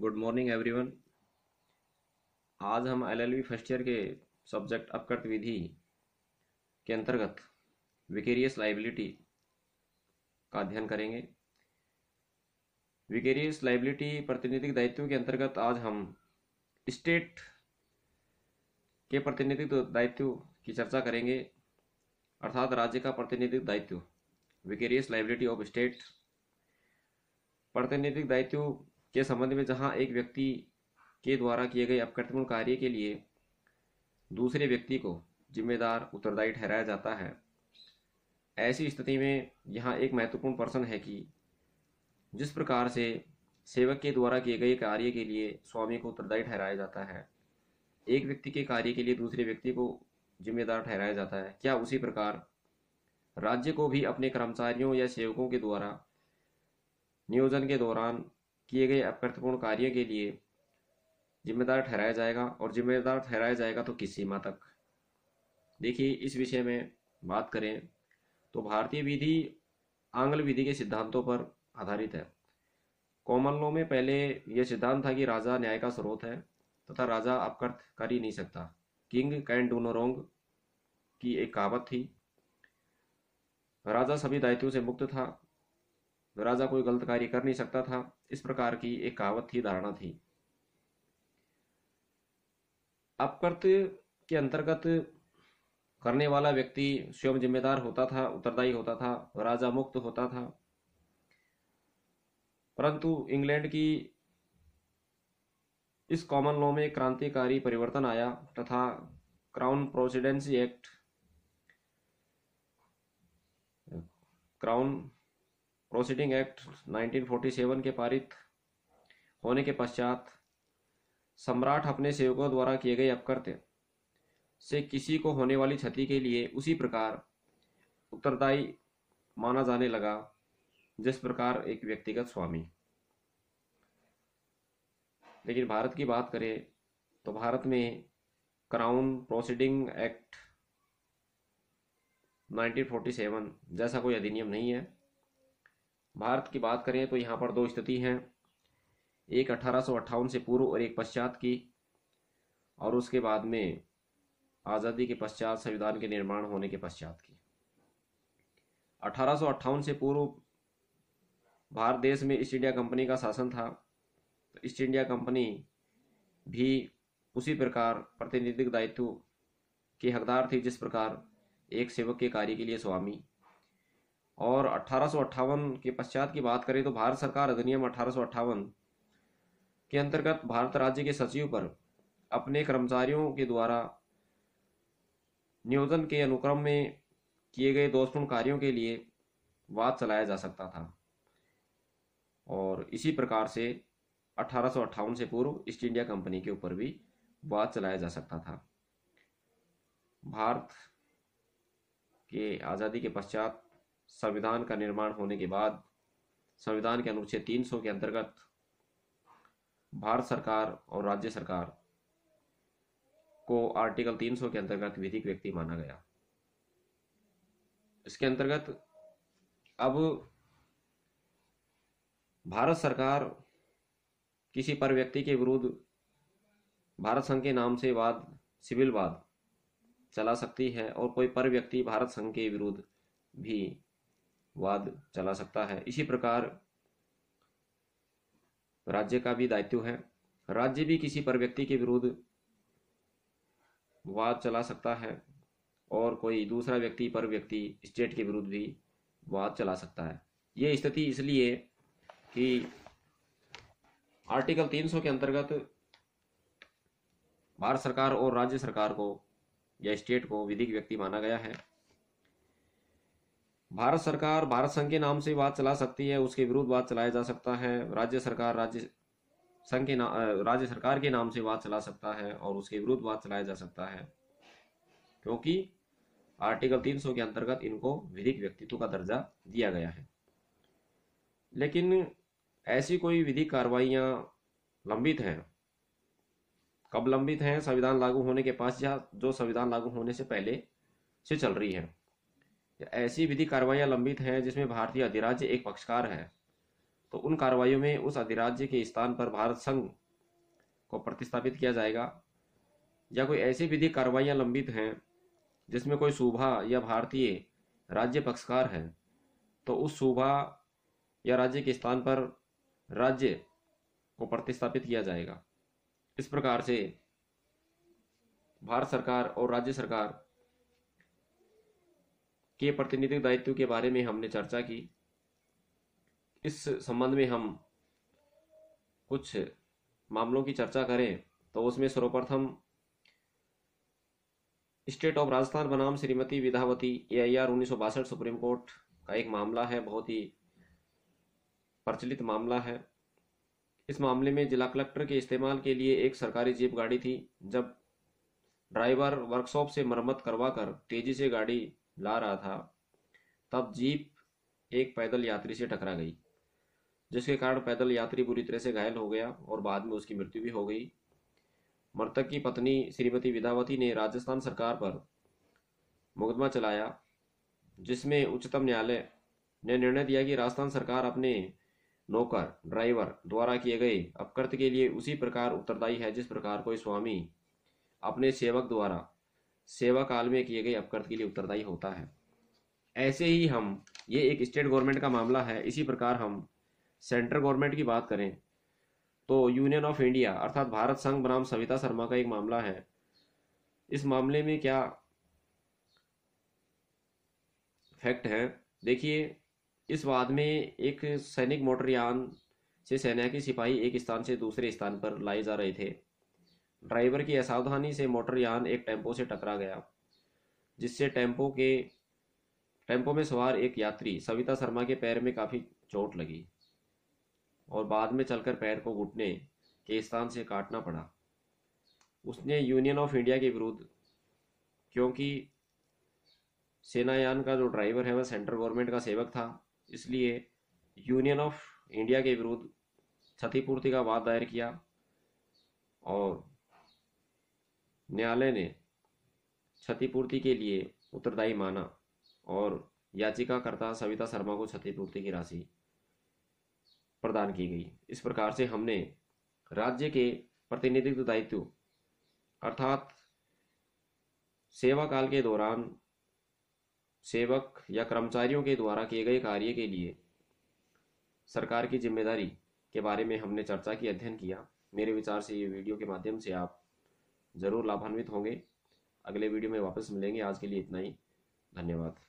good morning everyone आज हम LLB first year के सब्जेक्ट अपकट विधि के अंतर्गत विकेरियस लाइबिलिटी का अध्ययन करेंगे विकेरियस लाइबिलिटी प्रतिनिधिक दायित्व के अंतर्गत आज हम स्टेट के प्रतिनिधित्व दायित्व की चर्चा करेंगे अर्थात राज्य का प्रतिनिधि दायित्व विकेरियस लाइबिलिटी ऑफ स्टेट प्रतिनिधिक दायित्व के संबंध में जहां एक व्यक्ति के द्वारा किए गए अपकर्तमूल कार्य के लिए दूसरे व्यक्ति को जिम्मेदार उत्तरदायी ठहराया जाता है ऐसी स्थिति में यहाँ एक महत्वपूर्ण प्रश्न है कि जिस प्रकार से सेवक के द्वारा किए गए कार्य के लिए स्वामी को उत्तरदायी ठहराया जाता है एक व्यक्ति के कार्य के लिए दूसरे व्यक्ति को जिम्मेदार ठहराया जाता है क्या उसी प्रकार राज्य को भी अपने कर्मचारियों या सेवकों के द्वारा नियोजन के दौरान किए गए अपकर्थपूर्ण कार्य के लिए जिम्मेदार ठहराया जाएगा और जिम्मेदार ठहराया जाएगा तो किस सीमा तक देखिए इस विषय में बात करें तो भारतीय विधि आंग्ल विधि के सिद्धांतों पर आधारित है कॉमन लॉ में पहले यह सिद्धांत था कि राजा न्याय का स्रोत है तथा राजा अपकर्थ कर ही नहीं सकता king can do no wrong की एक कहावत थी राजा सभी दायित्वों से मुक्त था राजा कोई गलत कार्य कर नहीं सकता था इस प्रकार की एक कहावत थी धारणा थी अपकृत्य के अंतर्गत करने वाला व्यक्ति स्वयं जिम्मेदार होता था उत्तरदायी होता था राजा मुक्त होता था परंतु इंग्लैंड की इस कॉमन लॉ में क्रांतिकारी परिवर्तन आया तथा crown proceedings act crown proceeding act 1947 के पारित होने के पश्चात सम्राट अपने सेवकों द्वारा किए गए अपकृत्य से किसी को होने वाली क्षति के लिए उसी प्रकार उत्तरदायी माना जाने लगा जिस प्रकार एक व्यक्तिगत स्वामी लेकिन भारत की बात करें तो भारत में क्राउन प्रोसीडिंग एक्ट 1947 जैसा कोई अधिनियम नहीं है भारत की बात करें तो यहाँ पर दो स्थिति हैं एक अठारह से पूर्व और एक पश्चात की और उसके बाद में आज़ादी के पश्चात संविधान के निर्माण होने के पश्चात की अठारह से पूर्व भारत देश में ईस्ट इंडिया कंपनी का शासन था तो ईस्ट इंडिया कंपनी भी उसी प्रकार प्रतिनिधिक दायित्व के हकदार थी जिस प्रकार एक सेवक के कार्य के लिए स्वामी और अठारह के पश्चात की बात करें तो भारत सरकार अधिनियम अठारह के अंतर्गत भारत राज्य के सचिव पर अपने कर्मचारियों के द्वारा नियोजन के अनुक्रम में किए गए दोषपूर्ण कार्यों के लिए वाद चलाया जा सकता था और इसी प्रकार से अठारह से पूर्व ईस्ट इंडिया कंपनी के ऊपर भी वाद चलाया जा सकता था भारत के आज़ादी के पश्चात संविधान का निर्माण होने के बाद संविधान के अनुच्छेद 300 के अंतर्गत भारत सरकार और राज्य सरकार को आर्टिकल 300 के अंतर्गत विधिक व्यक्ति माना गया इसके अंतर्गत अब भारत सरकार किसी पर व्यक्ति के विरुद्ध भारत संघ के नाम से वाद सिविल वाद चला सकती है और कोई पर व्यक्ति भारत संघ के विरुद्ध भी वाद चला सकता है इसी प्रकार राज्य का भी दायित्व है राज्य भी किसी पर व्यक्ति के विरुद्ध वाद चला सकता है और कोई दूसरा व्यक्ति पर व्यक्ति स्टेट के विरुद्ध भी वाद चला सकता है ये स्थिति इसलिए कि आर्टिकल 300 के अंतर्गत भारत सरकार और राज्य सरकार को या स्टेट को विधिक व्यक्ति माना गया है भारत सरकार भारत संघ के नाम से बात चला सकती है उसके विरुद्ध बात चलाया जा सकता है राज्य सरकार राज्य संघ के राज्य सरकार के नाम से बात चला सकता है और उसके विरुद्ध बात चलाया जा सकता है क्योंकि आर्टिकल 300 के अंतर्गत इनको विधिक व्यक्तित्व का दर्जा दिया गया है लेकिन ऐसी कोई विधिक कार्रवाइयाँ लंबित हैं कब लंबित हैं संविधान लागू होने के पास या जो संविधान लागू होने से पहले से चल रही है ऐसी विधि कार्रवाइयां लंबित हैं जिसमें भारतीय अधिराज्य एक पक्षकार है तो उन कार्रवाइयों में उस अधिराज्य के स्थान पर भारत संघ को प्रतिस्थापित किया जाएगा या कोई ऐसी विधि कार्रवाइयां लंबित हैं जिसमें कोई सूभा या भारतीय राज्य पक्षकार है तो उस सूभा या राज्य के स्थान पर राज्य को प्रतिस्थापित किया जाएगा इस प्रकार से भारत सरकार और राज्य सरकार के प्रतिनिधि दायित्व के बारे में हमने चर्चा की इस संबंध में हम कुछ मामलों की चर्चा करें तो उसमें सर्वप्रथम स्टेट ऑफ राजस्थान बनाम Shrimati Vidhawati A I R supreme court का एक मामला है बहुत ही प्रचलित मामला है इस मामले में जिला कलेक्टर के इस्तेमाल के लिए एक सरकारी जीप गाड़ी थी जब ड्राइवर वर्कशॉप से मरम्मत करवाकर तेजी से गाड़ी ला रहा था तब जीप एक पैदल यात्री से टकरा गई जिसके कारण पैदल यात्री बुरी तरह से घायल हो गया और बाद में उसकी मृत्यु भी हो गई मृतक की पत्नी श्रीमती विदावती ने राजस्थान सरकार पर मुकदमा चलाया जिसमें उच्चतम न्यायालय ने निर्णय दिया कि राजस्थान सरकार अपने नौकर ड्राइवर द्वारा किए गए अपकृत्य के लिए उसी प्रकार उत्तरदायी है जिस प्रकार कोई स्वामी अपने सेवक द्वारा सेवा काल में किए गए अपकर्त के लिए उत्तरदायी होता है ऐसे ही हम ये एक स्टेट गवर्नमेंट का मामला है इसी प्रकार हम सेंट्रल गवर्नमेंट की बात करें तो यूनियन ऑफ इंडिया अर्थात भारत संघ बनाम सविता शर्मा का एक मामला है इस मामले में क्या फैक्ट है देखिए इस वाद में एक सैनिक मोटरयान से सेना के सिपाही एक स्थान से दूसरे स्थान पर लाए जा रहे थे ड्राइवर की असावधानी से मोटर यान एक टेम्पो से टकरा गया जिससे टेम्पो के टेम्पो में सवार एक यात्री सविता शर्मा के पैर में काफ़ी चोट लगी और बाद में चलकर पैर को घुटने के स्थान से काटना पड़ा उसने यूनियन ऑफ इंडिया के विरुद्ध क्योंकि सेनायान का जो ड्राइवर है वह सेंट्रल गवर्नमेंट का सेवक था इसलिए यूनियन ऑफ इंडिया के विरुद्ध क्षतिपूर्ति का वाद दायर किया और न्यायालय ने क्षतिपूर्ति के लिए उत्तरदायी माना और याचिकाकर्ता सविता शर्मा को क्षतिपूर्ति की राशि प्रदान की गई इस प्रकार से हमने राज्य के प्रतिनिधित्व दायित्व अर्थात सेवा काल के दौरान सेवक या कर्मचारियों के द्वारा किए गए कार्य के लिए सरकार की जिम्मेदारी के बारे में हमने चर्चा की अध्ययन किया मेरे विचार से ये वीडियो के माध्यम से आप ज़रूर लाभान्वित होंगे अगले वीडियो में वापस मिलेंगे आज के लिए इतना ही धन्यवाद